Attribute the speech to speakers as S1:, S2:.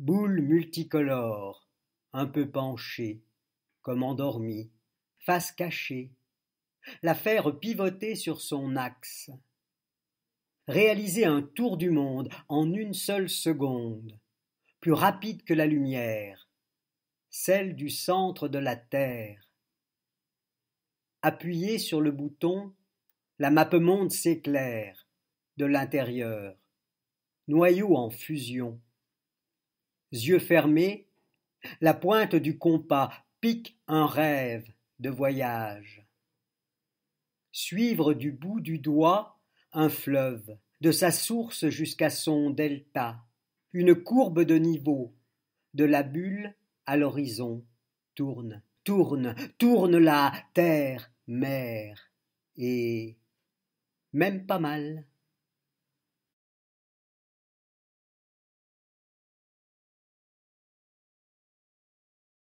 S1: Boule multicolore, un peu penchée, comme endormie, face cachée, la faire pivoter sur son axe. Réaliser un tour du monde en une seule seconde, plus rapide que la lumière, celle du centre de la Terre. Appuyer sur le bouton, la monde s'éclaire de l'intérieur, noyau en fusion yeux fermés, la pointe du compas pique un rêve de voyage. Suivre du bout du doigt un fleuve, de sa source jusqu'à son delta, une courbe de niveau, de la bulle à l'horizon, tourne, tourne, tourne la terre, mer, et
S2: même pas mal.